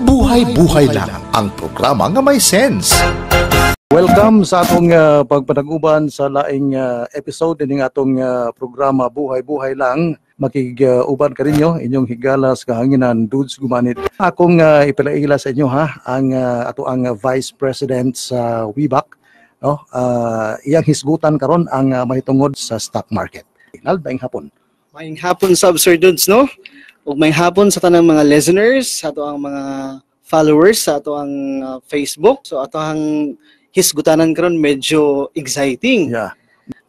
Buhay-buhay lang ang programa nga may sense. Welcome sa atong uh, ah, pagpanag-uban sa laing uh, episode ng atong uh, programa Buhay-Buhay Lang. Makiguban uh, ka ninyo, inyong higala sa kahanginan, dudes, gumanit. Akong uh, ipilaila sa inyo ha, ang uh, ato ang Vice President sa uh, WIBAC. No? Uh, iyang hisgutan karon ang uh, mahitungod sa stock market. Naldaing hapon. Maing hapon, Sub Sir Dudes, no? Ug may hapon sa tanang mga listeners, sa ato ang mga followers sa ato ang uh, Facebook. So ato ang hisgutanan karon medyo exciting. Yeah.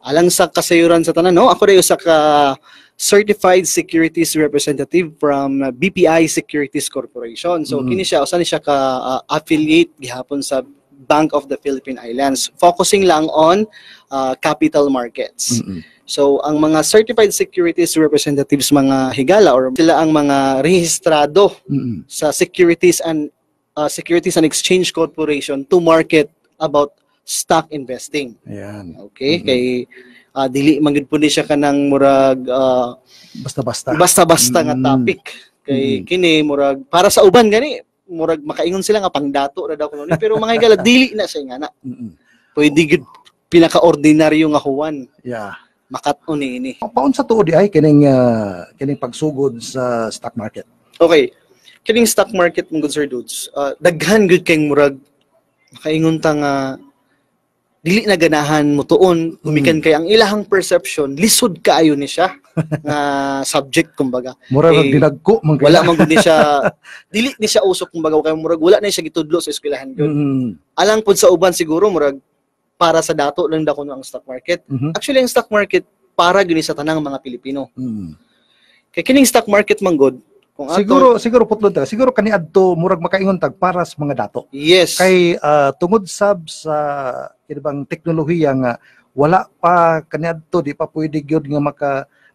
Alang sa kasayuran sa tanan, no? Ako dayo sa ka certified securities representative from BPI Securities Corporation. So mm. kini siya usa ni siya ka uh, affiliate gihapon sa Bank of the Philippine Islands, focusing lang on uh, capital markets. Mm-mm. -hmm. So, ang mga certified securities representatives, mga higala, or sila ang mga rehistrado mm-hmm. sa Securities and uh, Securities and Exchange Corporation to market about stock investing. Ayan. Okay, mm-hmm. kay uh, dili magid po siya kanang murag uh, basta-basta. Basta-basta mm-hmm. nga topic. Kay mm-hmm. kini murag para sa uban gani, murag makaingon sila nga pangdato ra daw kuno ni pero mga higala dili na siya nga na. Mm-hmm. Pwede gid pinaka-ordinaryo nga huwan. Yeah makat-on ini. Paon sa tuod ay kining uh, kining pagsugod sa stock market. Okay. Kining stock market mong good sir dudes. Uh, daghan gud kay murag makaingon ta nga dili na ganahan mo tuon gumikan hmm. kay ang ilahang perception lisod kaayo ni siya nga subject kumbaga murag eh, dinagko man wala man gud ni siya dili ni siya usok kumbaga kay murag wala na siya gitudlo sa eskwelahan gud. mm. alang pud sa uban siguro murag para sa dato lang dako ang stock market. Mm-hmm. Actually ang stock market para gini sa tanang mga Pilipino. Mm-hmm. Kay kining stock market man god kung ato, siguro siguro putlod ta. Siguro kani adto murag makaingon tag para sa mga dato. Yes. Kay uh, tungod sab sa ibang teknolohiya nga wala pa kani adto di pa pwede gyud nga maka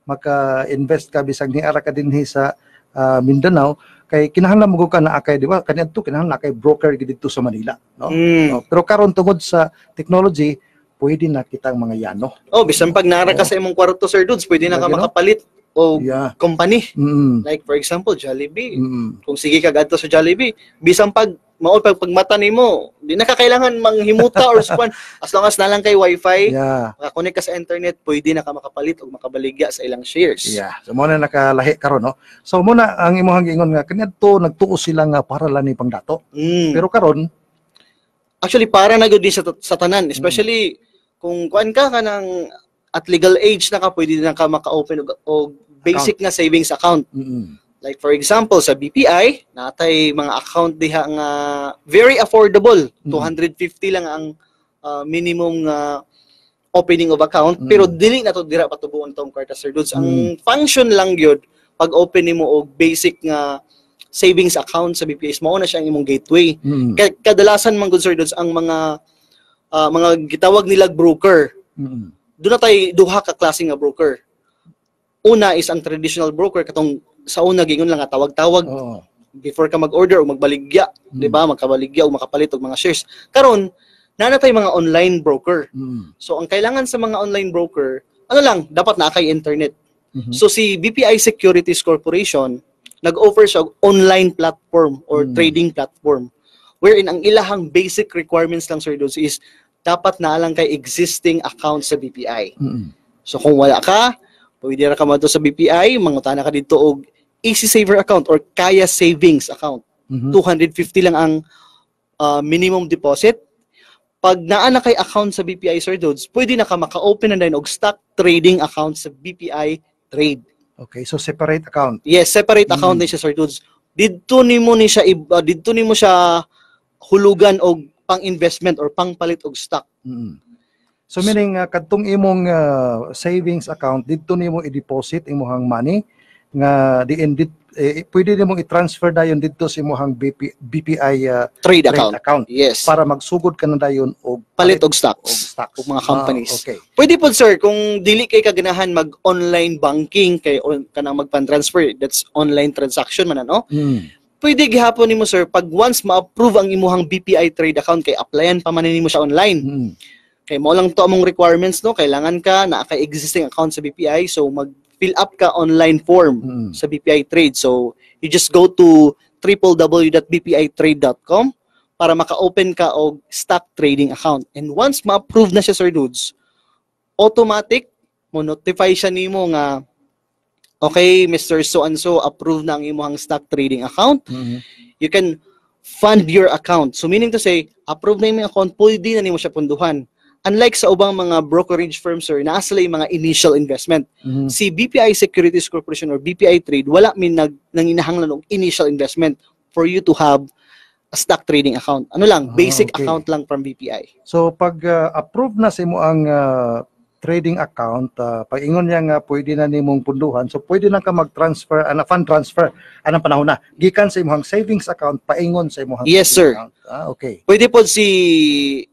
maka-invest ka bisag niara ka dinhi sa uh, Mindanao kay kinahanglan mo ka na akay di ba kaniadto kinahanglan na kay broker gid dito sa Manila no, mm. no? pero karon tungod sa technology pwede na kitang mga yano oh bisan pag nara ka oh. sa imong kwarto sir dudes pwede na ka makapalit o yeah. company mm. like for example Jollibee mm. kung sige ka gadto sa Jollibee bisan pag maol pag pagmata nimo di nakakailangan manghimuta or span as long as na lang kay wifi yeah. makakonek ka sa internet pwede na ka makapalit o makabaligya sa ilang shares yeah so muna na nakalahi karon no so muna, ang imong gingon nga kaniadto nagtuo sila nga para lang ni pangdato mm. pero karon actually para na gud sa, sa tanan mm. especially mm. kung kuan ka ka ng at legal age na ka pwede na ka maka-open og, og basic account. nga savings account mm-hmm. Like for example, sa BPI, natay mga account diha nga very affordable. Mm. 250 lang ang uh, minimum nga uh, opening of account. Mm. Pero dili na to dira patubuan tong kwarta Sir Dudes. Mm. Ang function lang gyud pag open nimo og basic nga savings account sa BPI, mao na siya ang imong gateway. Mm. Kadalasan man good Sir Dudes ang mga uh, mga gitawag nilag broker. Mm. Doon na tayo duha ka klase nga broker. Una is ang traditional broker katong sa una gingon lang tawag-tawag. Oo. Before ka mag-order o magbaligya, mm. 'di ba? Magkabaligya o makapalit og mga shares. Karon, nanatay mga online broker. Mm. So ang kailangan sa mga online broker, ano lang, dapat naa kay internet. Mm-hmm. So si BPI Securities Corporation nag-offer siya online platform or mm. trading platform wherein ang ilahang basic requirements lang sir Dodds is dapat na lang kay existing account sa BPI. Mm-hmm. So kung wala ka, pwede ra ka madto sa BPI, mangutana ka dito og easy saver account or kaya savings account. Mm-hmm. 250 lang ang uh, minimum deposit. Pag naana kay account sa BPI Sir Dudes, pwede na ka maka-open na din og stock trading account sa BPI Trade. Okay, so separate account. Yes, separate mm-hmm. account mhm. ni siya Sir Dudes. Didto mo ni siya uh, ni mo siya hulugan og pang-investment or pangpalit og stock. Mm-hmm. So meaning uh, kadtong imong uh, savings account didto mo i-deposit imong money nga di dit eh, pwede nimo i-transfer dayon didto sa imong BP, BPI uh, ah, trade, trade account. account. Yes. Para magsugod ka na dayon og palit og stocks og stocks, og mga companies. Ah, okay. Pwede po sir kung dili kay kaganahan mag online banking kay on, kanang magpan-transfer, that's online transaction man ano. Mm pwede gihapon nimo sir pag once ma-approve ang imong BPI trade account kay applyan pa man nimo siya online. Hmm. Kay mo lang to among requirements no, kailangan ka na kay existing account sa BPI so mag fill up ka online form mm. sa BPI Trade. So, you just go to www.bpitrade.com para maka-open ka og stock trading account. And once ma-approve na siya, Sir Dudes, automatic, mo-notify siya nimo nga, okay, Mr. So-and-so, approve na ang imuhang stock trading account. Mm-hmm. You can fund your account. So, meaning to say, approve na yung account, pwede na nimo siya punduhan unlike sa ubang mga brokerage firms, sir, na sila yung mga initial investment. Mm-hmm. Si BPI Securities Corporation or BPI Trade, wala may nag, nanginahanglan ng initial investment for you to have a stock trading account. Ano lang, ah, basic ah, okay. account lang from BPI. So, pag uh, approve na sa imo ang uh, trading account, uh, ah, paingon niya nga pwede na nimong punduhan. So pwede na ka mag-transfer, ana ah, fund transfer anang ah, panahon na. Gikan sa imong savings account paingon sa imong Yes, sir. Ah, okay. Pwede po si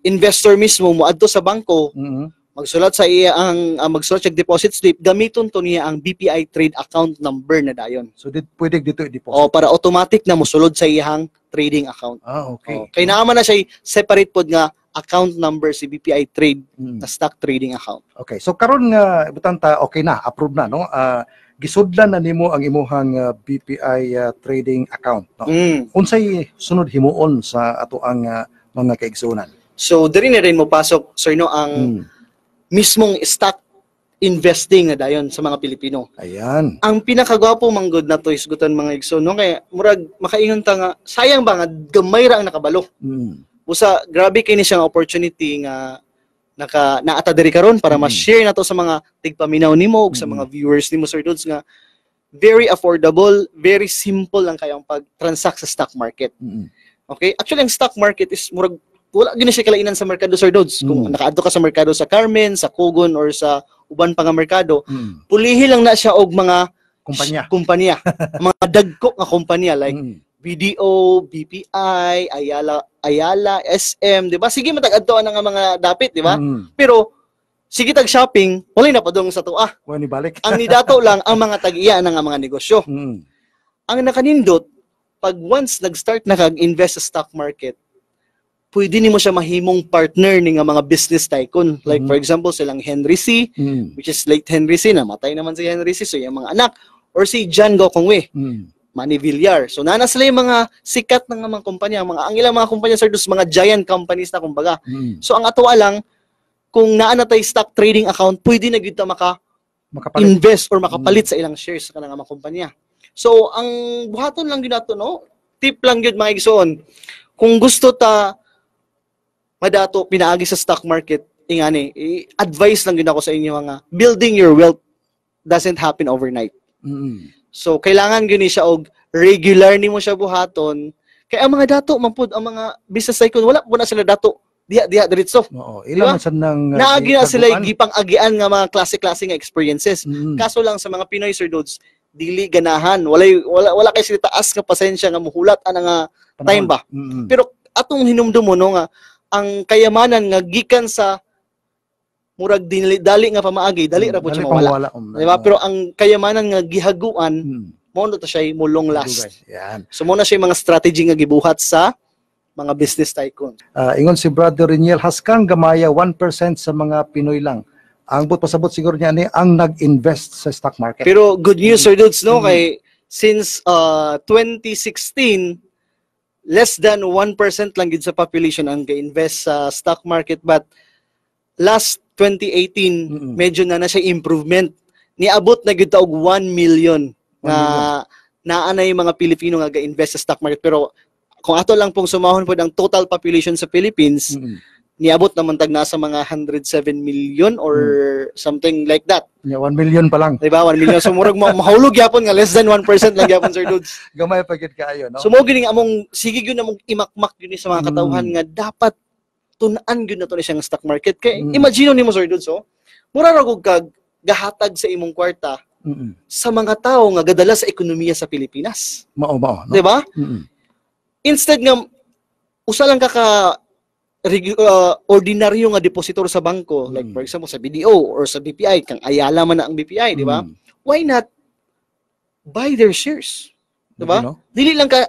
investor mismo mo adto sa bangko. Mm-hmm. Magsulat sa iya ang uh, magsulat sa deposit slip gamiton to niya ang BPI trade account number na dayon. So did, pwede dito i-deposit. Oh, para automatic na mosulod sa iyang trading account. Ah, okay. Oh, kay naman na siya separate pod nga account number si BPI Trade hmm. na stock trading account. Okay, so karon nga uh, butang okay na, approved na no. Uh, gisudlan na nimo ang imuhang uh, ah, BPI uh, ah, trading account no. Hmm. Unsay sunod himuon sa ato ang uh, mga kaigsunan? So diri na rin mo pasok sir no ang hmm. mismong stock investing na dayon sa mga Pilipino. Ayan. Ang pinakagwapo good na to is gutan mga igsoon no kay murag makaingon ta nga sayang ba nga gamay ra ang nakabalo. Hmm Busa, grabe kini siyang opportunity nga naka naata diri karon para mm-hmm. ma-share nato sa mga tigpaminaw nimo ug sa mm-hmm. mga viewers nimo Sir Dudes nga very affordable, very simple lang kayang pag-transact sa stock market. Mm-hmm. Okay? Actually, ang stock market is murag wala gyud siya kalainan sa merkado Sir Dudes. Mm-hmm. Kung nakaadto ka sa merkado sa Carmen, sa Kugon or sa uban pa nga merkado, mm-hmm. pulihi lang na siya og mga kumpanya. Kumpanya. mga dagko nga kumpanya like mm-hmm BDO, BPI, Ayala, Ayala, SM, 'di ba? Sige matag-adto na nga mga dapit, 'di ba? Mm. Pero sige tag shopping, wala na padung sa tuwa. Ah. Wala ni balik. ang nidato lang ang mga tag-iya na mga negosyo. Mm. Ang nakanindot pag once nag-start na kag-invest sa stock market, pwede nimo siya mahimong partner ni nga mga business tycoon. Like mm. for example, silang Henry C, mm. which is late Henry C, namatay naman si Henry C, so yung mga anak, or si John Gokongwe. Mm. Manny Villar. So nanasla yung mga sikat ng mga kumpanya, mga ang ilang mga kumpanya sir, dos mga giant companies na kumbaga. Mm. So ang atoa lang kung naa na stock trading account, pwede na gyud ta maka makapalit. invest or hmm. makapalit mm. sa ilang shares sa kanang mga kumpanya. So ang buhaton lang gyud ato no, tip lang gyud mga igsoon. Kung gusto ta madato pinaagi sa stock market, ingani, eh, advice lang gyud ako sa inyo mga building your wealth doesn't happen overnight. Mm. So kailangan gyud ni siya og regular nimo siya buhaton kay ang mga dato mampod ang mga business cycle wala po na sila dato diha diha diretso. Oo, ilang diba? sa nang uh, naagi na sila gipang-agian nga mga klase-klase nga experiences. Mm. Kaso lang sa mga Pinoy sir dudes, dili ganahan Wala, wala wala kay sila taas ka pasensya nga muhulat ana nga time ba mm-hmm. pero atong hinumdum no nga ang kayamanan nga gikan sa murag dinali dali nga pamaagi dali ra pud siya mawala um, di diba? um, pero um. ang kayamanan nga gihaguan hmm. mo na to siya mulong last yan so muna na siya mga strategy nga gibuhat sa mga business tycoon. Uh, ingon si Brother Riniel, haskang gamaya 1% sa mga Pinoy lang. Ang but pasabot siguro niya ni ang nag-invest sa stock market. Pero good news sir dudes no mm-hmm. kay since uh, ah, 2016 less than 1% lang gid sa population ang ga-invest sa stock market but last 2018, mm-hmm. medyo na na siya improvement. Niabot na gud og 1 million na mm-hmm. naanay mga Pilipino nga ga-invest sa stock market pero kung ato lang pong sumahon pod ang total population sa Philippines, mm-hmm. niabot naman tag nasa mga 107 million or mm-hmm. something like that. Yeah, 1 million pa lang. Diba? 1 million. So, murag mahulog yapon nga. Less than 1% lang yapon, Sir Dudes. Gamay pagit kayo, no? So, mo gining among, sige yun among imakmak yun sa mga katauhan mm. nga dapat tunaan gyud na to ni siyang stock market kay mm. imagine nimo sir dudes so mura ra kag gahatag sa imong kwarta Mm-mm. sa mga tao nga gadala sa ekonomiya sa Pilipinas. Mao mao. No? 'Di ba? Instead nga usa lang ka ka uh, ordinaryo nga depositor sa bangko, mm. like for example sa BDO or sa BPI, kang ayala man na ang BPI, di ba? Mm. Why not buy their shares? Di ba? Dili lang ka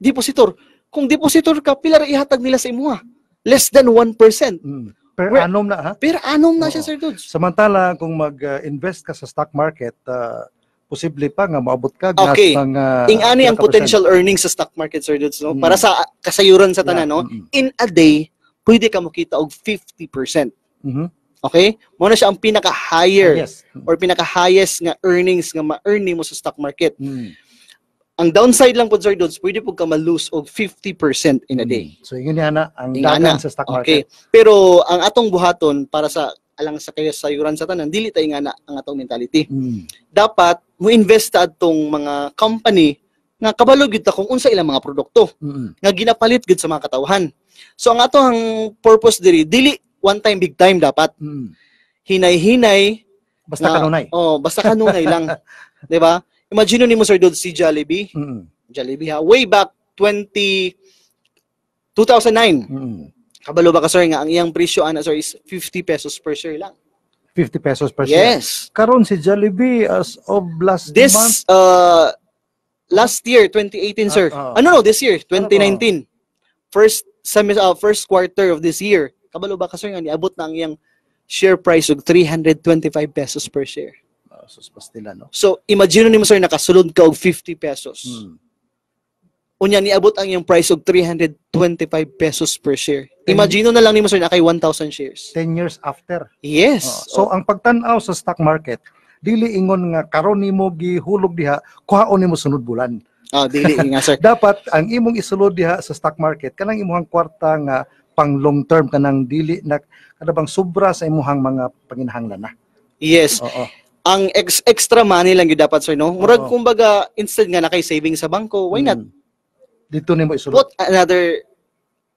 depositor. Kung depositor ka, pila ra ihatag nila sa imuha less than 1%. Mm. Per Where, annum na, ha? Per annum na Oo. siya, Sir Dudes. Samantala, kung mag-invest ka sa stock market, uh, posible pa nga maabot ka okay. ng uh, Ing ano yung potential earnings sa stock market, Sir Dudes, no? Mm. Para sa kasayuran sa tanan, yeah. no? Mm-hmm. In a day, pwede ka makita og 50%. Mm-hmm. Okay? Mo na siya ang pinaka-higher ah, yes. Mm. or pinaka-highest nga earnings nga ma-earn mo sa stock market. Mm. Ang downside lang po sir Dodds, pwede po ka ma-lose og 50% in a day. Mm. So yun yan na ang dagan sa stock market. Okay. Pero ang atong buhaton para sa alang sa kaya sayuran sa tanan dili tay nga na ang atong mentality. Mm. Dapat mo invest ta atong mga company nga kabalo gyud ta kung unsa ilang mga produkto mm nga ginapalit gyud sa mga katawhan. So ang atong purpose diri dili one time big time dapat. Mm. Hinay-hinay basta nga, kanunay. Oh, basta kanunay lang. 'Di ba? Imagine ni mo Sir Dude si Jollibee. Mm. Jollibee ha. Way back 20 2009. Mm. Kabalo ba ka sir nga ang iyang presyo ana sir is 50 pesos per share lang. 50 pesos per share. Yes. Karon si Jollibee as of last this, month uh last year 2018 ah, sir. Uh, uh, ano no this year 2019. Ano uh, first semester uh, first quarter of this year. Kabalo ba ka sir nga niabot na ang iyang share price og 325 pesos per share pesos pastila no. So imagine nimo sir nakasulod ka og 50 pesos. Hmm. Unya niabot ang yung price og 325 pesos per share. Imagine na lang nimo sir na kay 1,000 shares. 10 years after. Yes. Oh. So oh. ang pagtan-aw sa stock market dili ingon nga karon nimo gihulog diha kuhaon nimo sunod bulan. Oh, dili nga sir. Dapat ang imong isulod diha sa stock market kanang imong kwarta nga pang long term kanang dili na kada sobra sa imong mga panginahanglan na. Yes. Oo ang ex- extra money lang yung dapat sir no murag Oo. kumbaga instead nga na kay saving sa bangko why not Mm. Dito mo isulod. put another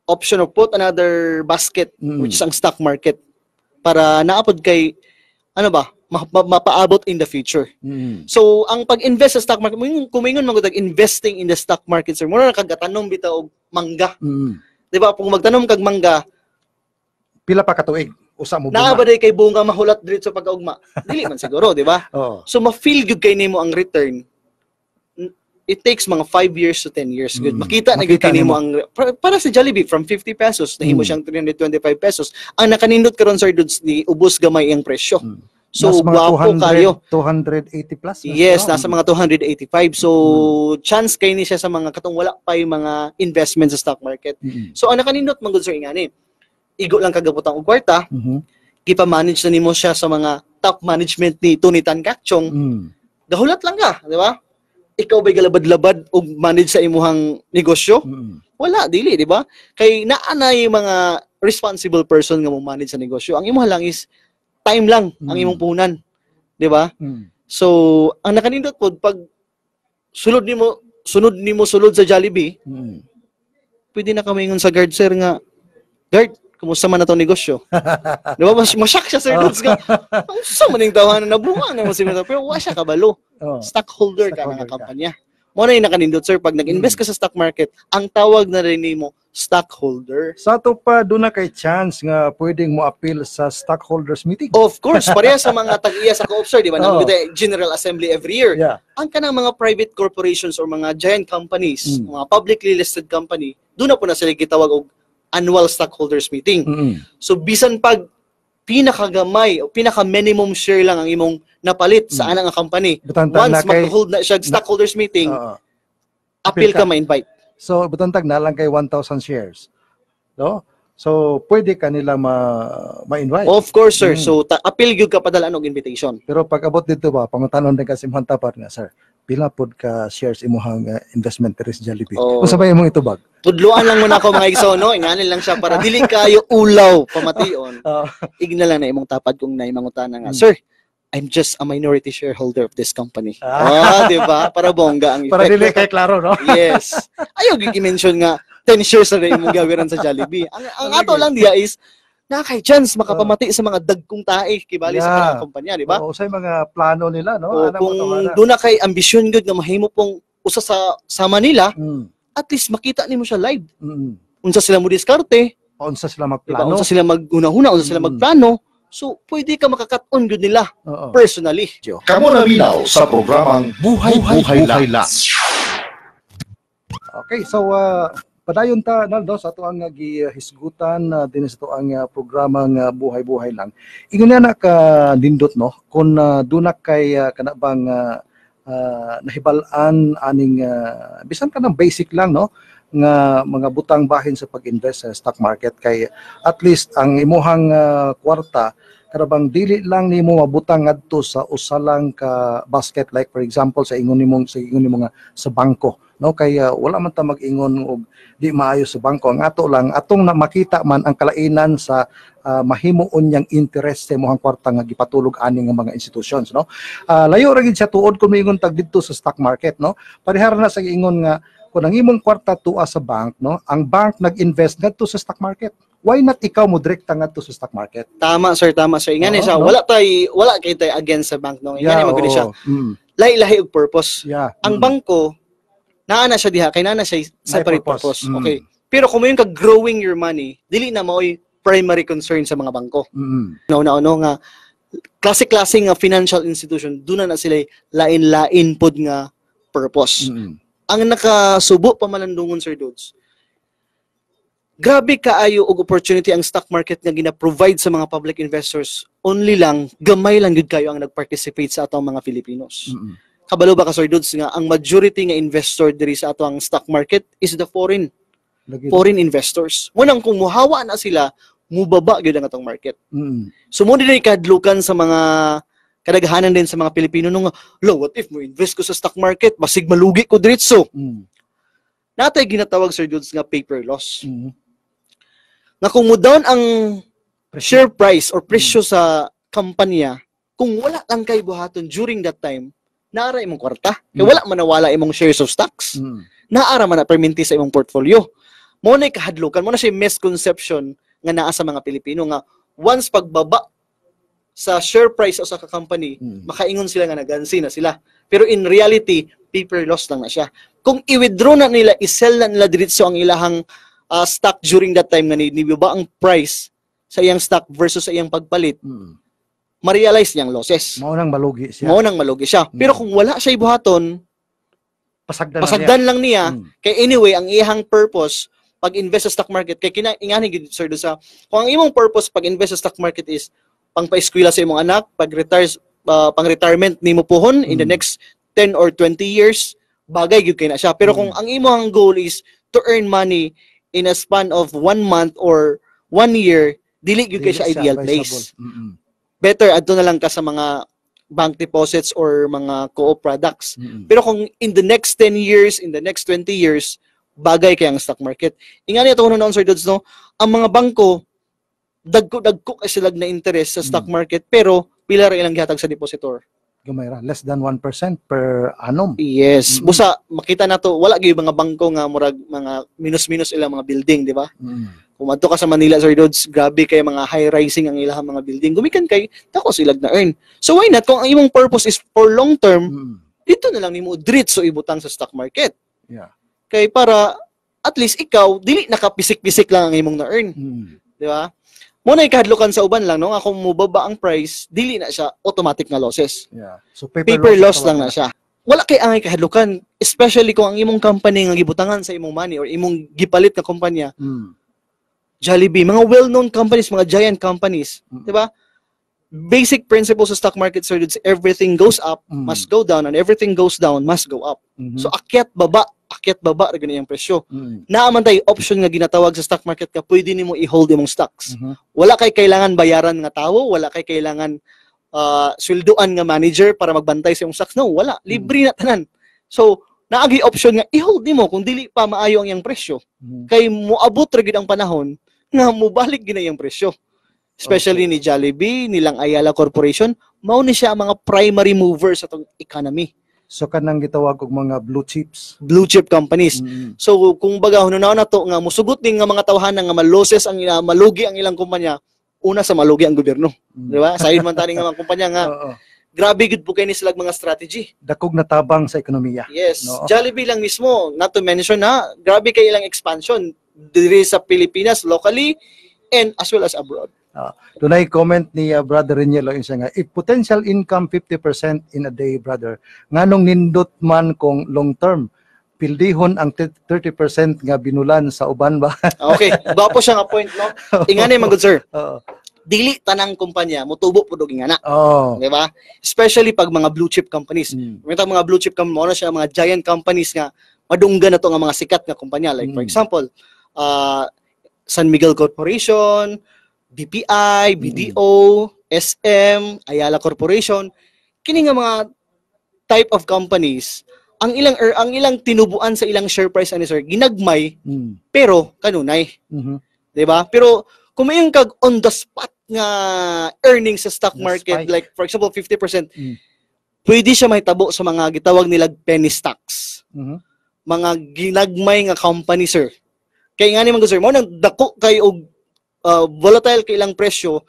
option or put another basket Mm. which is ang stock market para naapod kay ano ba ma- ma- mapaabot in the future Mm. so ang pag-invest sa stock market mo kumingon man investing in the stock market sir mura na kagatanong bitaw og mangga Mm. di ba kung magtanom kag mangga Pila pa ka usa mo ba Naabaday kay bunga mahulat diretso pagkaugma. Dili man siguro, di ba? Oh. So ma-feel gyud kay nimo ang return. It takes mga 5 years to 10 years good. Mm. Makita, Makita na gyud nimo ang para sa si Jollibee from 50 pesos nahimo mm. siyang 325 pesos. Ang nakanindot karon sir dudes ni ubos gamay ang presyo. Mm. So, Nas mga 200, kayo. 280 plus? Mas yes, nasa mga 285. So, mm. chance kayo ni siya sa mga katong wala pa yung mga investment sa stock market. Mm. So, ang nakaninot, mga good sir, ingani, igo lang kagabutang og kwarta, mm-hmm. gipa-manage na nimo siya sa mga top management ni Tony Tan Kakchong, mm. gahulat lang ka, di ba? Ikaw ba'y galabad-labad og manage sa imuhang negosyo? Mm. Wala, dili, di ba? Kay naa na mga responsible person nga mo manage sa negosyo. Ang imuha lang is time lang mm. ang imong punan. Di ba? Mm. So, ang nakanindot po, pag sulod nimo sunod nimo sulod sa Jollibee, mm. pwede na kami ngon sa guard sir nga guard kumusta man na itong negosyo? di ba? Mas, masyak siya, sir. Dutz ka. Kumusta man yung tawanan na bunga na mas ito. Pero wasya siya kabalo. Oh. Stockholder, ka ng kampanya. Mo na yung nakanindot, sir. Pag nag-invest mm. ka sa stock market, ang tawag na rin mo, stockholder. Sa ato pa, doon na kay chance nga pwedeng mo appeal sa stockholders meeting. Of course, pareha sa mga tag-iya sa co-op, sir, di ba? Oh. Nang General Assembly every year. Yeah. Ang kanang mga private corporations or mga giant companies, mm. mga publicly listed company, doon na po na sila gitawag og annual stockholders meeting. Mm-hmm. So bisan pag pinakagamay o pinaka-minimum share lang ang imong napalit mm-hmm. sa mm. anang company. Butantag Once na kay, mag-hold na siya stockholders meeting, uh, appeal ka, ka ma-invite. So butantag na lang kay 1,000 shares. No? So, pwede kanila ma, ma-invite. Of course, sir. Mm. So, ta- appeal ka padala ng invitation. Pero pag abot dito ba, pangutanon din kasi mga tapar na, sir pila pod ka shares imuhang uh, investment peris Jollibee. Oh. Unsa ba imong itubag? Tudloan lang muna ko mga igsono, ingani lang siya para dili kayo ulaw pamation. Oh. Igna lang na imong tapad kung naimangutana nga. Hmm. Sir, I'm just a minority shareholder of this company. Ah, oh, 'di ba? Para bongga ang effect. Para dili kay klaro, no? yes. Ayaw gi-mention nga 10 shares na imong gawiran sa Jollibee. Ang, ang ato lang diya is na kay chance makapamati oh. sa mga dagkong tae kibali yeah. sa kanang kumpanya, di ba? Oo, sa mga plano nila, no? O, Anang kung doon na kay ambisyon gud nga mahimo pong usa sa sama nila, mm. at least makita nimo siya live. Mm. Unsa sila mo diskarte? Unsa sila magplano? Diba? Unsa sila maghuna una unsa mm. sila magplano? So, pwede ka makakat on gud nila Uh-oh. personally. Kamo na minaw sa programang Buhay Buhay, Buhay, Buhay Lats. Okay, so uh, Padayon ta Naldo sa ato ang gihisgutan uh, din sa ato ang uh, programang uh, buhay-buhay lang. Ingon na ka uh, dindot no kun uh, ah, duna kay uh, ah, kana bang uh, nahibal-an aning uh, bisan ka ng basic lang no nga mga butang bahin sa pag-invest sa stock market kay at least ang imuhang uh, kwarta pero bang dili lang nimo mabutang ngadto sa usalang ka basket like for example sa ingon nimo sa ingon nimo sa bangko no kay wala man ta magingon og di maayo sa bangko ang ato lang atong na makita man ang kalainan sa uh, ah, mahimuon yang interest sa imong kwarta nga gipatulog ani nga mga institutions no uh, layo ra gid sa tuod kung ingon tag didto sa stock market no parehara na sa ingon nga kung ang imong kwarta tuwa sa bank no ang bank nag-invest ngadto sa stock market why not ikaw mo direkta nga to sa stock market? Tama sir, tama sir. Ingani uh, sa no? wala tay wala kay tay against sa bank no. Ingani yeah, magud siya. Mm. Lahi-lahi og purpose. Yeah. Ang mm. bangko naa na siya diha kay naa na siya sa purpose. purpose. Mm. Okay. Pero kung yung ka growing your money, dili na maoy primary concern sa mga bangko. Mm. No na no nga classic klase nga financial institution do na na sila lain-lain pod nga purpose. Mm. Ang nakasubo pa malandungon sir Dudes, grabe kaayo og opportunity ang stock market nga gina-provide sa mga public investors only lang gamay lang gud kayo ang nag-participate sa atong mga Filipinos. Mm-hmm. Kabalo ba ka Sir Dudes nga ang majority nga investor diri sa atong stock market is the foreign Lagi foreign investors. Mo kung muhawa na sila, mubaba gyud ang atong market. Mm-hmm. So mo dinay kadlukan sa mga kadaghanan din sa mga Pilipino nung, lo, what if mo invest ko sa stock market, basig malugi ko diretso. Mm. -hmm. Natay ginatawag Sir Jones nga paper loss. Mm-hmm na kung mo down ang share price or presyo mm. sa kampanya, kung wala lang kay buhaton during that time, naara imong kwarta. Kaya mm. wala manawala imong shares of stocks. Mm. Naara man na perminti sa imong portfolio. Mo na kahadlukan, mo na siya misconception nga naa sa mga Pilipino nga once pagbaba sa share price o sa company, mm. makaingon sila nga nagansi na sila. Pero in reality, paper loss lang na siya. Kung i-withdraw na nila, i-sell na nila diretso ang ilahang uh, stock during that time nga niyo ba ang price sa iyang stock versus sa iyang pagpalit, mm. ma-realize niyang losses. Maunang malugi siya. Maunang malugi siya. Mm. Pero kung wala siya ibuhaton, pasagdan, pasagdan lang niya. Lang niya. Mm. Kaya anyway, ang iyang purpose pag-invest sa stock market, kaya kinaingani gid sir do sa kung ang imong purpose pag-invest sa stock market is pang paeskwela sa imong anak, pag retire uh, pang retirement nimo puhon mm. in the hmm. next 10 or 20 years, bagay gyud kay na siya. Pero mm. kung ang imong goal is to earn money in a span of one month or one year, dili gyud kay siya ideal place. Mm-hmm. Better adto na lang ka sa mga bank deposits or mga co-op products. Mm-hmm. Pero kung in the next 10 years, in the next 20 years, bagay kay ang stock market. Ingani ato kuno noon Sir Dodds no, ang mga bangko dagko dagko kay sila na interest sa stock mm. market pero pila ra ilang gihatag sa depositor. Gumayra, less than 1% per annum. Yes. Mm-hmm. Busa, makita na to, wala gyud mga bangko nga murag mga minus-minus ilang mga building, di ba? Mm-hmm. Kung adto ka sa Manila, Sir Dodds, grabe kay mga high-rising ang ilang mga building. Gumikan kay, tako silag na earn. So why not? Kung ang imong purpose is for long term, mm-hmm. dito na lang nimo diretso ibutang sa stock market. Yeah. Kay para at least ikaw dili nakapisik-pisik lang ang imong na earn. Mm-hmm. Di ba? mo na ikahadlukan sa uban lang no akong mubaba ang price dili na siya automatic nga losses yeah so paper, paper loss, loss lang na siya wala kay angay kahadlukan especially kung ang imong company nga gibutangan sa imong money or imong gipalit na kumpanya mm. Jollibee mga well-known companies mga giant companies mm. di ba basic principle sa stock market sir, it's everything goes up, mm. must go down, and everything goes down, must go up. Mm-hmm. So, akyat baba, akyat baba, na ganyan yung presyo. Mm. Naaman tayo, option nga ginatawag sa stock market ka, pwede ni mo i-hold yung stocks. Mm-hmm. Wala kay kailangan bayaran nga tao, wala kay kailangan uh, ah, sweldoan nga manager para magbantay sa yung stocks. No, wala. Mm. Libre mm. na tanan. So, naagi option nga i-hold nimo kung dili pa maayo ang yang presyo mm-hmm. kay moabot ra gid ang panahon nga mubalik gina yang presyo Especially okay. ni Jollibee, nilang Ayala Corporation, mao ni siya ang mga primary movers sa tong economy. So kanang gitawag og mga blue chips, blue chip companies. Mm. So kung baga hunaw na to nga musugot din nga mga tawhanan nga maloses ang ila, malugi ang ilang kumpanya, una sa malugi ang gobyerno. Mm. Di ba? Sa man tani nga mga kumpanya nga Grabe gud po kay ni silag mga strategy. Dakog na tabang sa ekonomiya. Yes. No? Jollibee lang mismo, not to mention na, grabe kay ilang expansion diri sa Pilipinas locally and as well as abroad. Uh, ah, tunay comment ni uh, Brother Renielo siya nga, if potential income 50% in a day, brother, nganong nindot man kung long term, pildihon ang 30% nga binulan sa uban ba? Ah, okay, ba po siya nga point, no? Ingani man good sir. Uh, dili tanang kumpanya motubo pud og ingana. Oh. Di ba? Especially pag mga blue chip companies. Mm. Mga mga blue chip companies, na siya mga giant companies nga madunggan na to nga mga sikat nga kumpanya like mm. for hmm. example, uh, San Miguel Corporation, BPI, mm. BDO, SM, Ayala Corporation, kini nga mga type of companies ang ilang er, ang ilang tinubuan sa ilang share price ani sir ginagmay mm. pero kanunay mm-hmm. 'di ba pero kung may kag on the spot nga earnings sa stock the market spike. like for example 50% mm. pwede siya mahitabo sa mga gitawag nila penny stocks mm-hmm. mga ginagmay nga company sir kay nga ni man sir mo nang dako kay og uh, volatile kay ilang presyo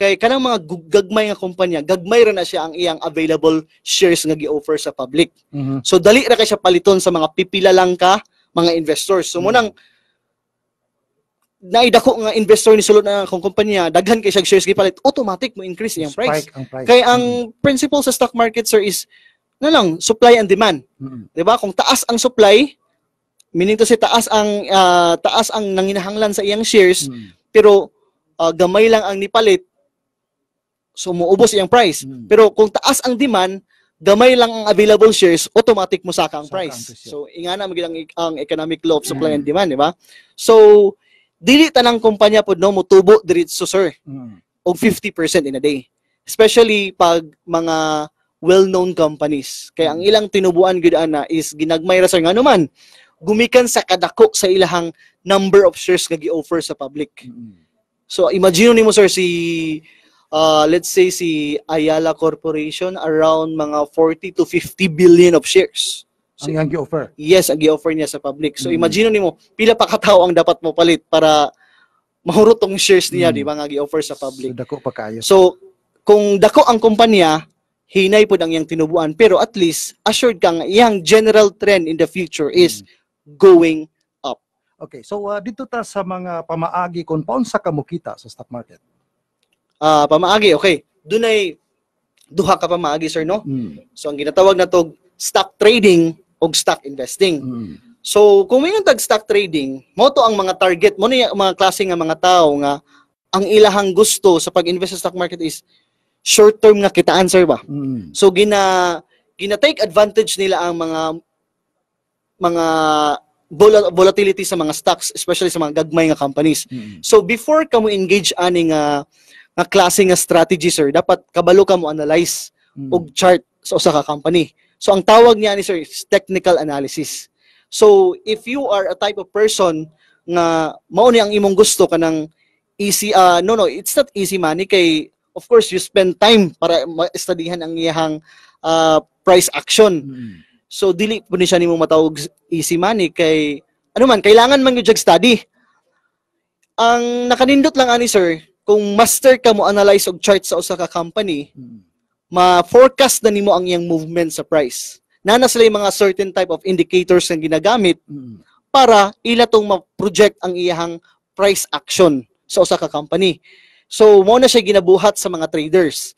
kay kanang mga gagmay nga kumpanya gagmay ra na siya ang iyang available shares nga gi-offer sa public. Mm-hmm. So dali ra kay siya paliton sa mga pipila lang ka mga investors. So mm-hmm. munang naidako nga investor ni sulod na akong kumpanya, daghan kay siya shares gi palit automatic mo increase iyang price. kay ang price. Mhm. Kaya principle sa stock market sir is na lang supply and demand. Mm-hmm. 'Di ba? Kung taas ang supply, meaning to say taas ang uh, taas ang nanginahanglan sa iyang shares, mm-hmm pero uh, gamay lang ang nipalit, so muubos iyang price. Hmm. Pero kung taas ang demand, gamay lang ang available shares, automatic mo saka ang saka price. Ang so, ingana magilang ang economic law of supply and hmm. demand, di ba? So, dili tanang kumpanya pod no motubo diretso sir. Mm. Og 50% in a day. Especially pag mga well-known companies. Kaya ang hmm. ilang tinubuan gud ana is ginagmay ra sir ngano man gumikan sa kadako sa ilahang number of shares nga gi-offer sa public. So imagine nimo sir si uh, let's say si Ayala Corporation around mga 40 to 50 billion of shares. So, ang gi-offer. Yes, ang gi-offer niya sa public. So mm-hmm. imagine nimo pila pa katao ang dapat mo palit para mahurot tong shares niya mm-hmm. di ba nga gi-offer sa public. So dako pa kayo. So kung dako ang kumpanya hinay po ang iyang tinubuan pero at least assured ka nga, iyang general trend in the future is mm-hmm going up. Okay, so uh, dito ta sa mga pamaagi kung paunsa ka mo sa stock market. Ah, uh, pamaagi, okay. Dunay duha ka pamaagi sir no? Mm. So ang ginatawag na tog stock trading o stock investing. Mm. So kung may tag stock trading, mo to ang mga target mo ni mga klase nga mga tao nga ang ilahang gusto sa pag-invest sa stock market is short term nga kitaan sir ba. Mm. So gina gina take advantage nila ang mga mga volatility sa mga stocks, especially sa mga gagmay nga companies. Mm-hmm. So before ka mo engage ani nga nga klase nga strategy sir, dapat kabalo ka mo analyze mm-hmm. og chart sa usa ka company. So ang tawag niya ni sir is technical analysis. So if you are a type of person nga mao ni ang imong gusto kanang easy uh, no no, it's not easy money kay of course you spend time para ma-studyhan ang iyang uh, ah, price action. Mm-hmm. So dili po ni siya nimo matawag easy money kay ano man kailangan man gyud study. Ang nakanindot lang ani sir, kung master ka mo analyze og chart sa usa ka company, hmm. ma-forecast na nimo ang iyang movement sa price. Nana sila yung mga certain type of indicators ang ginagamit hmm. para ila tong ma-project ang iyang price action sa usa ka company. So mo na siya ginabuhat sa mga traders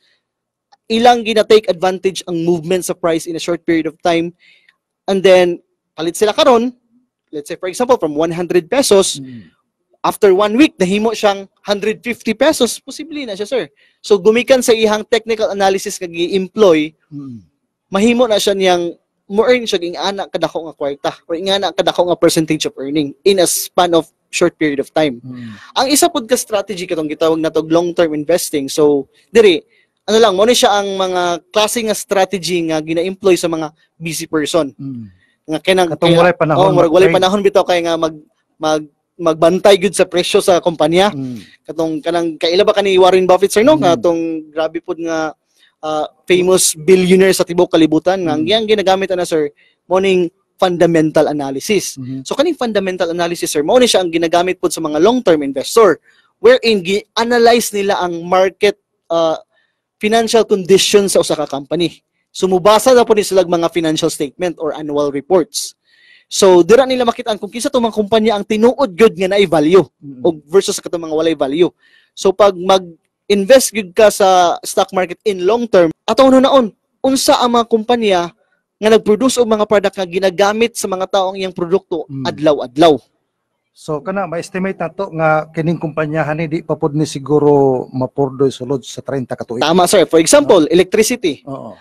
ilang gina-take advantage ang movement sa price in a short period of time. And then, palit sila karon, let's say for example, from 100 pesos, mm. after one week, nahimo siyang 150 pesos, posible na siya, sir. So, gumikan sa ihang technical analysis kag i employ mm. mahimo na siya niyang mo-earn siya ging anak kadako nga kwarta or ing anak kadako nga percentage of earning in a span of short period of time. Mm. Ang isa pod ka strategy katong gitawag na tog long-term investing. So, diri, ano lang, mo siya ang mga klase nga strategy nga gina-employ sa mga busy person. Mm. Nga kinang katong walay panahon. Oh, murag walay panahon bitaw kay nga mag mag magbantay gud sa presyo sa kompanya. Mm. Katong kanang kaila ba kani Warren Buffett sir no? Mm. Katong grabe pud nga uh, famous billionaire sa tibuok kalibutan mm. nga ang giyang ginagamit ana sir morning fundamental analysis. Mm-hmm. So kaning fundamental analysis sir mo ni siya ang ginagamit pud sa mga long-term investor wherein gi-analyze nila ang market uh, financial condition sa usa ka company. So mubasa na po ni sila mga financial statement or annual reports. So dira nila makita kung kinsa tong mga kumpanya ang tinuod gyud nga naay value mm-hmm. og versus sa mga walay value. So pag mag-invest gyud ka sa stock market in long term, ataw na naon unsa ang mga kumpanya nga nag-produce og mga product nga ginagamit sa mga taong iyang produkto mm. adlaw-adlaw. So kana ma-estimate nato nga kining kumpanyahan ni di pa pod ni siguro mapurdoy sulod sa 30 ka tuig. Tama sir. For example, uh-huh. electricity. Oo.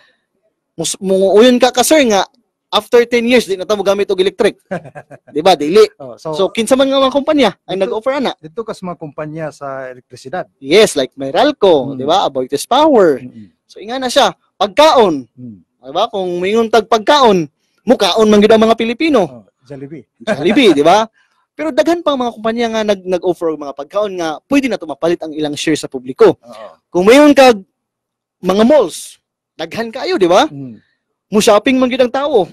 Mus munguyon ka ka sir nga after 10 years di na ta gamit og electric. di ba? Dili. Oh, so, so kinsa man nga mga kumpanya ang nag-offer ana? Dito kas mga kumpanya sa elektrisidad. Yes, like Meralco, mm. di ba? Aboitiz Power. Mm-hmm. So inga na siya, pagkaon. Mm. Di ba? Kung mingon tag pagkaon, mukaon man gid ang mga Pilipino. Oh, Jollibee. Jollibee, di ba? Pero daghan pang mga kumpanya nga nag, nag-offer mga pagkaon nga pwede na tumapalit ang ilang share sa publiko. Uh-huh. Kung mayon kag mga malls, daghan kayo, di ba? Mm. Mo-shopping man gid ang tawo.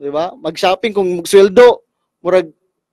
Di ba? Mag-shopping kung magsweldo, murag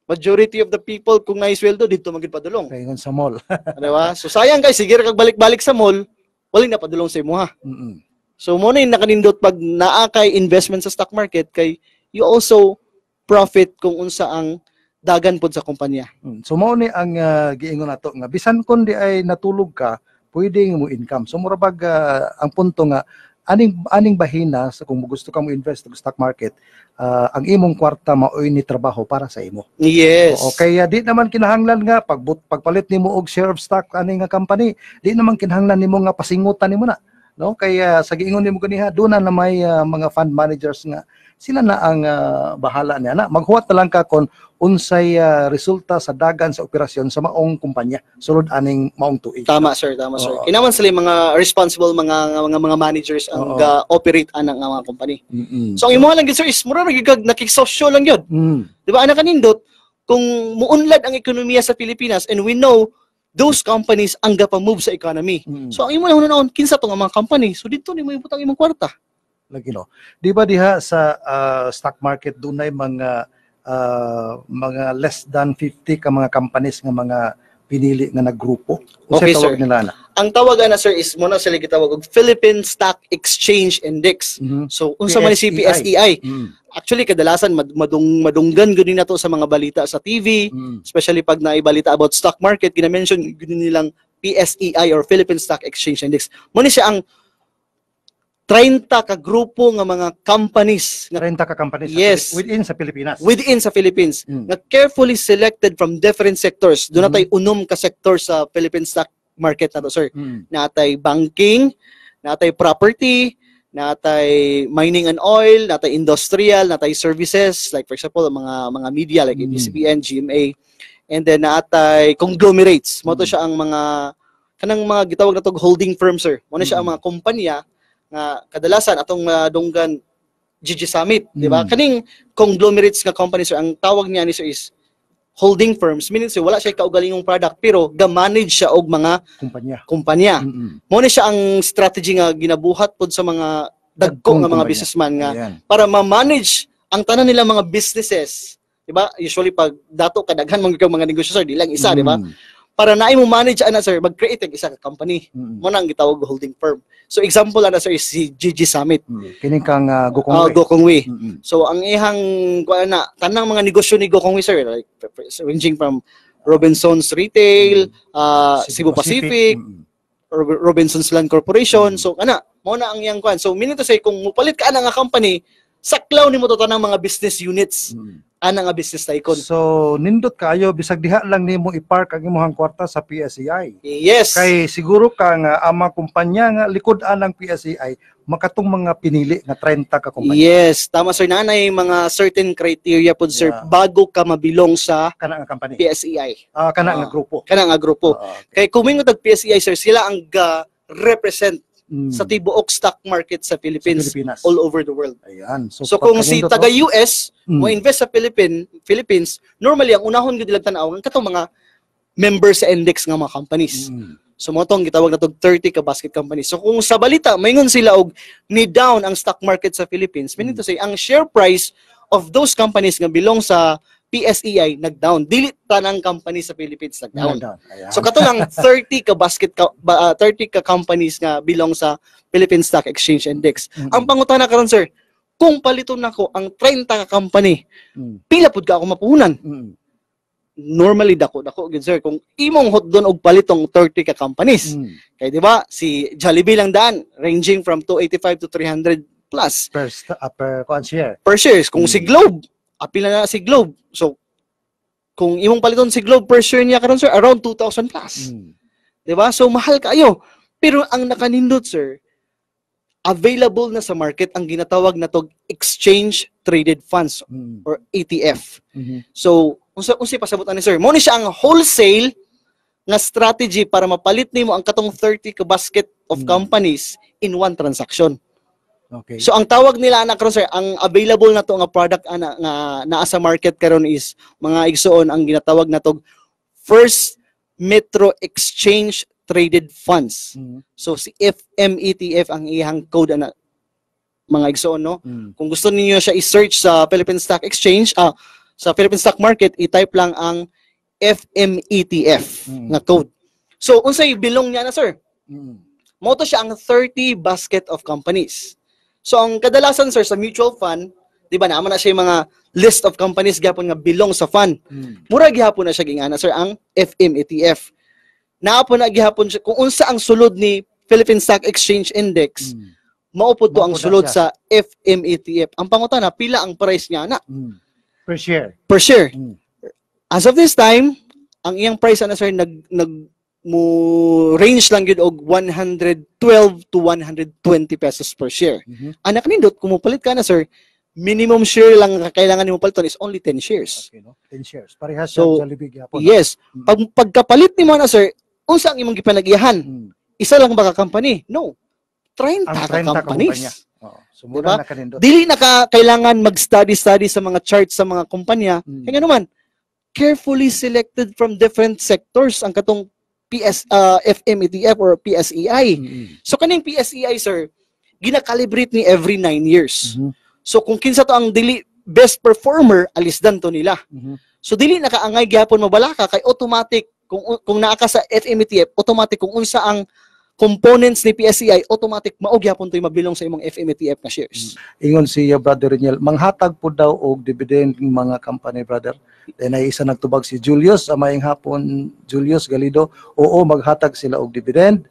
majority of the people kung sweldo dito magid padulong. Kay sa mall. Ah, di ba? So sayang kay sige kag balik-balik sa mall, wala na padulong sa imo ha. Mm-hmm. So mo na yung nakanindot pag naa kay investment sa stock market kay you also profit kung unsa ang dagan pud sa kumpanya. Hmm. So mao ni ang uh, giingon nato nga bisan kun di ay natulog ka, pwedeng mo income. So mura bag uh, ang punto nga aning aning bahina sa kung gusto ka mo invest sa stock market, uh, ang imong kwarta maoy ni trabaho para sa imo. Yes. okay, kaya di naman kinahanglan nga pag pagpalit nimo og share of stock aning nga company, di naman kinahanglan nimo nga pasingutan nimo na. No? Kaya sa giingon nimo ganiha, do na may uh, mga fund managers nga sila na ang uh, bahala ni na maghuwat na lang ka kon unsay uh, resulta sa dagan sa operasyon sa maong kumpanya sulod aning maong tuig. Tama sir, tama sir. Oo. Kinaman sila mga responsible mga mga mga managers ang ga ah, operate anang mga company. Mm-hmm. So ang imo lang gid sir is mura ra gigag nakikisosyo lang gyud. Mm. Di ba ana kanindot kung muunlad ang ekonomiya sa Pilipinas and we know those companies ang gapa move sa economy. Mm. So ang imo lang noon kinsa tong mga company. So dito ni mo ibutang imong kwarta like, you di ba diha sa uh, stock market doon ay mga uh, mga less than 50 ka mga companies nga mga pinili nga naggrupo. Ano okay, sir. Nila na? Ang tawagan na sir is mo na sila gitawag og Philippine Stock Exchange Index. Mm-hmm. So unsa man si e PSEI? Mm. Actually kadalasan madung madunggan gud na to sa mga balita sa TV, mm-hmm. especially pag naibalita about stock market, gina-mention gud nilang PSEI or Philippine Stock Exchange Index. Mo ni siya ang 30 ka grupo nga mga companies nga 30 ka companies yes, sa, within sa Pilipinas. Within sa Philippines mm. nga carefully selected from different sectors. Do natay hmm. mm. unom ka sector sa Philippine stock market na to, sir. Mm. Natay banking, natay property, natay mining and oil, natay industrial, natay services like for example mga mga media like mm. ABS-CBN, GMA and then natay conglomerates. Mo to hmm. siya ang mga kanang mga gitawag na tog holding firms sir. Mo na siya mm. ang mga kumpanya nga kadalasan atong uh, dunggan GG Summit, mm. di ba? Hmm. Kaning conglomerates nga companies ang tawag niya ni sir is holding firms meaning so wala siya kaugalingong product pero ga-manage siya og mga kumpanya. Kumpanya. Mm-hmm. Mo ni siya ang strategy nga ginabuhat pod sa mga dagko nga mga businessman nga Ayan. para ma-manage ang tanan nila mga businesses. Di ba? Usually pag dato kadaghan mga mga negosyo sir, di lang isa, mm di ba? Mm para na mo manage ana sir mag-create ang isang company mm-hmm. mo nang gitawag holding firm so example ana sir is si GG Summit mm-hmm. kini kang uh, Gokong uh, Wei, Mm-hmm. so ang ihang kuan na tanang mga negosyo ni Gokong Wei sir like ranging from Robinson's Retail mm-hmm. uh, Cebu Pacific, Pacific mm-hmm. Robinson's Land Corporation mm-hmm. so ana mo na ang iyang kuan so minito say kung mupalit ka na nga company saklaw nimo to tanang mga business units mm-hmm ana nga business tycoon. So nindot kayo bisag diha lang nimo ipark ang imong kwarta sa PSEI. Yes. Kay siguro ka nga ang kumpanya nga likod anang PSEI makatong mga pinili nga 30 ka kumpanya. Yes, tama sir nanay mga certain criteria pud sir yeah. bago ka mabilong sa kana nga company. PSEI. Ah uh, kana uh, nga ah. grupo. Kana nga grupo. Uh, okay. Kay kuming og PSEI sir sila ang ga ah, represent Hmm. sa tibuok stock market sa Philippines, sa Pilipinas. all over the world. Ayan. So, so kung si taga US mm. mo invest sa Philippine, Philippines, normally ang unahon gud ilang tan-aw ang katong mga member sa index nga mga companies. Mm. So mo tong gitawag na 30 ka basket companies. So kung sa balita mayngon sila og ni down ang stock market sa Philippines, meaning to hmm. say ang share price of those companies nga belong sa PSEI nag-down. Dili tanang company sa Philippines nag-down. nag-down. So kato lang 30 ka basket ka, uh, 30 ka companies nga belong sa Philippine Stock Exchange Index. Mm-hmm. Ang pangutana karon sir, kung paliton nako ang 30 ka company, mm-hmm. pila pud ka ako mapunan. Mm-hmm. Normally dako dako gid sir kung imong hotdon og palitong 30 ka companies. Mm-hmm. Kay di ba si Jollibee lang daan ranging from 285 to 300 plus per uh, per share. Per share kung mm-hmm. si Globe apil na si Globe. So, kung imong paliton si Globe per share niya karon sir, around 2,000 plus. Mm. Diba? So, mahal kayo. Pero ang nakanindot, sir, available na sa market ang ginatawag na tog exchange traded funds mm. or ETF. Mm-hmm. So, unsa unsa pasabot ani sir? Mo ni siya ang wholesale nga strategy para mapalit nimo ang katong 30 ka basket of mm. companies in one transaction. Okay. So ang tawag nila na karon sir, ang available na to nga product ana ah, nga naa sa market karon is mga igsuon ang ginatawag na tog First Metro Exchange Traded Funds. Mm. So si FMETF e ang iyang code ana mga igsoon no. Mm. Kung gusto niyo siya i-search sa Philippine Stock Exchange, ah sa Philippine Stock Market, i-type lang ang FMETF e mm. na code. So unsay bilong niya na sir? Mm. Moto siya ang 30 basket of companies. So ang kadalasan sir sa mutual fund, 'di ba naman na siya yung mga list of companies gapon nga belong sa fund. Hmm. Mura gihapon na siya gingana sir ang FM ETF. Naapon na gihapon siya kung unsa ang sulod ni Philippine Stock Exchange Index. Hmm. Maupod to ang sulod siya. sa FM ETF. Ang pangutan pangutana pila ang price niya na? Hmm. Per share. Per share. Hmm. As of this time, ang iyang price ana sir nag nag mo range lang yun og 112 to 120 pesos per share. Mm-hmm. Anak nindot, kung mupalit ka na sir, minimum share lang kailangan mo paliton is only 10 shares. Okay, no? 10 shares. Parehas so, sa libig Japon. Yes. Mm-hmm. Pag pagkapalit ni mo na sir, unsa ang imong gipanagihan? Mm-hmm. Isa lang ba ka company? No. 30 ang 30 ka companies. Ka So, diba? na kanindot. Dili na ka kailangan mag-study-study sa mga charts sa mga kumpanya. Mm-hmm. Kaya naman, carefully selected from different sectors ang katong PS uh, FMEDF or PSEI. Mm-hmm. So kaning PSEI sir, ginakalibrate ni every 9 years. Mm-hmm. So kung kinsa to ang dili best performer, alisdan to nila. Mm-hmm. So dili nakaangay kaangay gyapon mabalaka kay automatic kung kung naa ka sa FMETF, e automatic kung unsa ang components ni PSEI, automatic maugya pun to'y mabilong sa imong FMETF e na shares. Mm. Ingon siya, Brother Rinyel, manghatag po daw og dividend ng mga company, Brother. Then ay isa nagtubag si Julius, amayang hapon Julius Galido, oo maghatag sila og dividend.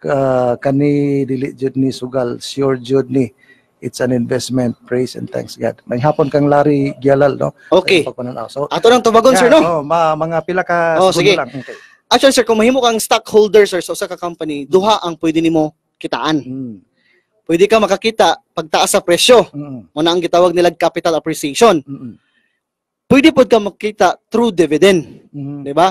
Uh, kani dili jud ni sugal, sure jud ni. It's an investment. Praise and thanks God. May hapon kang Larry Gialal, no? Okay. So, Ato nang tubagon, yeah, sir, no? Oh, ma mga pila ka oh, sige. lang. Okay. Actually, sir, kung mahimo kang stockholder, sir, sa usa ka company, duha ang pwede nimo kitaan. Mm. Pwede ka makakita pagtaas sa presyo. Mm. na ang gitawag nila capital appreciation. mm pwede po ka makita through dividend. Mm-hmm. Di ba?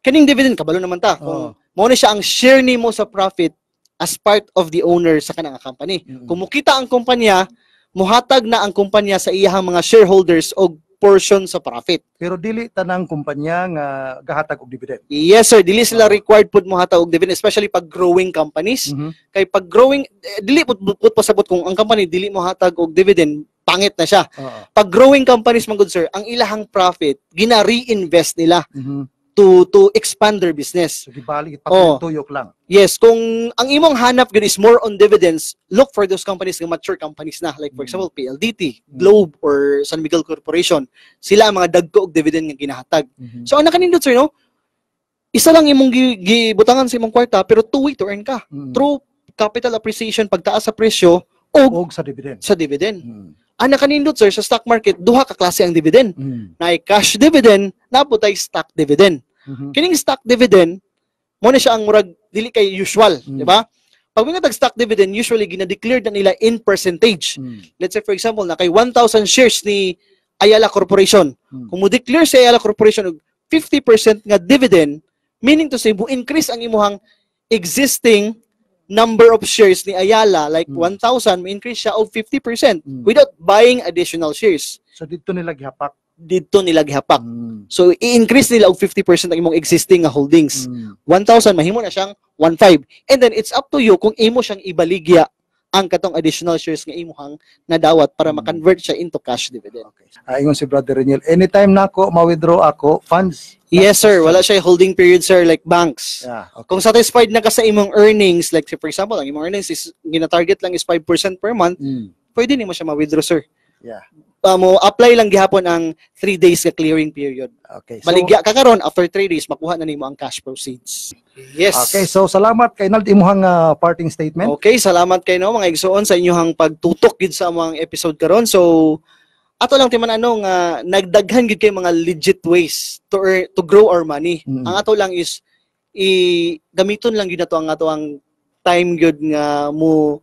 Kaning dividend, kabalo naman ta. Kung oh. mo siya ang share ni mo sa profit as part of the owner sa kanang company. Mm-hmm. Kung mukita ang kumpanya, muhatag na ang kumpanya sa iyahang mga shareholders og portion sa profit. Pero dili tanang kumpanya nga gahatag og dividend. Yes sir, dili sila required pud mohatag og dividend especially pag growing companies. Mm-hmm. Kay pag growing eh, dili pud pud pasabot kung ang company dili mohatag og dividend pangit na siya. Oo. Pag growing companies, mga good sir, ang ilahang profit, gina-reinvest nila. Mm-hmm to to expand their business. So, gibali, oh. tuyok lang. Yes, kung ang imong hanap gud is more on dividends, look for those companies nga mature companies na like for mm. example PLDT, mm-hmm. Globe mm. or San Miguel Corporation. Sila ang mga dagko og dividend nga ginahatag. Mm-hmm. So ana kanindot sir no, isa lang imong gibutangan sa imong kwarta pero two way to earn ka. Mm. Through capital appreciation pagtaas sa presyo og, og sa dividend. Sa dividend. Mm ang ah, nakanindot sir sa stock market duha ka klase ang dividend. Mm. Naay cash dividend, naputay stock dividend. Mm-hmm. Kining stock dividend mo na siya ang murag dili kay usual, mm. di ba? Pag mga stock dividend, usually gina-declare na nila in percentage. Mm. Let's say for example, na kay 1,000 shares ni Ayala Corporation. Mm. Kung mo declare sa si Ayala Corporation og 50% nga dividend, meaning to say mo increase ang imuhang existing number of shares ni Ayala, like mm. 1,000, may increase siya of 50% mm. without buying additional shares. So dito nila gihapak? Dito nila gihapak. Mm. So i-increase nila of 50% ang imong existing holdings. Mm. 1,000, mahimo na siyang 1,500. And then it's up to you kung imo siyang ibaligya ang katong additional shares nga imuhang nadawat para hmm. ma-convert siya into cash dividend. Okay. Ah, ingon si Brother Reniel, anytime na ako ma-withdraw ako funds. Yes sir, wala siya holding period sir like banks. Yeah, okay. Kung satisfied na ka sa imong earnings, like for example, ang imong earnings is gina-target lang is 5% per month, mm. pwede ni mo siya ma-withdraw sir. Yeah. Ah, mo apply lang gihapon ang 3 days nga clearing period. Okay. So, Maligya ka karon after 3 days makuha na nimo ang cash proceeds. Yes. Okay, so salamat kay Nald imong uh, ah, parting statement. Okay, salamat kay no mga igsoon sa inyong pagtutok gid sa among episode karon. So ato lang timan ano nga uh, nagdaghan gid kay mga legit ways to earn, to grow our money. Mm-hmm. Ang ato lang is i gamiton lang gid nato ang ato ang time gyud nga mo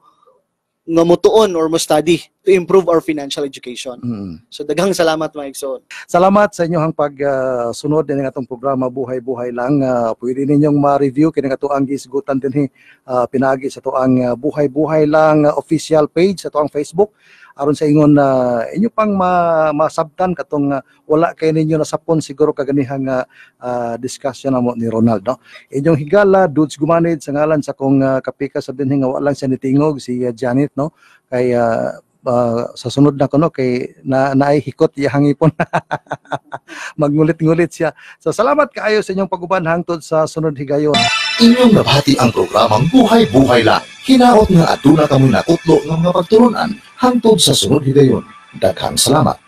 nga mutuon or mo study to improve our financial education. Mm. So daghang salamat mga igsoon. Salamat sa inyong pagsunod ah, uh, ng atong programa Buhay-buhay lang. Uh, pwede ninyong ma-review kini nga tuang gisgutan dinhi uh, eh, ah, pinagi sa tuang Buhay-buhay lang official page sa tuang Facebook aron sa ingon na uh, inyo pang ma masabtan katong uh, wala kay ninyo na nasapon siguro kaganihang uh, discussion namo ni Ronald no. Inyong higala dudes gumanid sa ngalan sa kong uh, kapika sa dinhi nga walang sa nitingog si uh, Janet no kay uh, Ah, sa sunod na kuno kay na naay hikot hangipon magngulit-ngulit siya so salamat kaayo sa inyong paguban hangtod sa sunod higayon inyong nabati ang programang buhay buhay lang kinaot nga aduna kamo na utlo nga mga pagtulunan hangtod sa sunod higayon daghang salamat